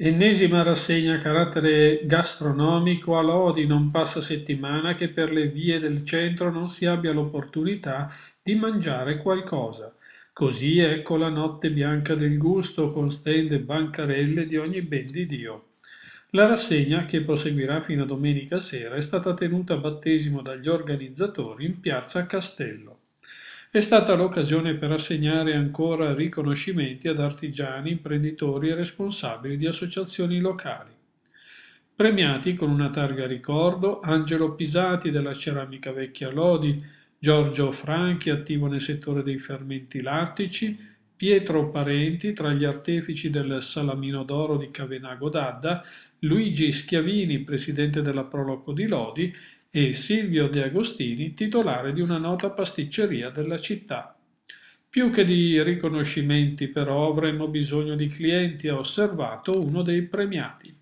Ennesima rassegna a carattere gastronomico a Lodi non passa settimana che per le vie del centro non si abbia l'opportunità di mangiare qualcosa. Così ecco la notte bianca del gusto con stende e bancarelle di ogni ben di Dio. La rassegna, che proseguirà fino a domenica sera, è stata tenuta a battesimo dagli organizzatori in piazza Castello è stata l'occasione per assegnare ancora riconoscimenti ad artigiani, imprenditori e responsabili di associazioni locali. Premiati con una targa ricordo Angelo Pisati della Ceramica Vecchia Lodi, Giorgio Franchi attivo nel settore dei fermenti lattici, Pietro Parenti tra gli artefici del Salamino d'Oro di Cavenago d'Adda, Luigi Schiavini, presidente della Proloco di Lodi, e Silvio De Agostini, titolare di una nota pasticceria della città. Più che di riconoscimenti però avremmo bisogno di clienti, ha osservato uno dei premiati.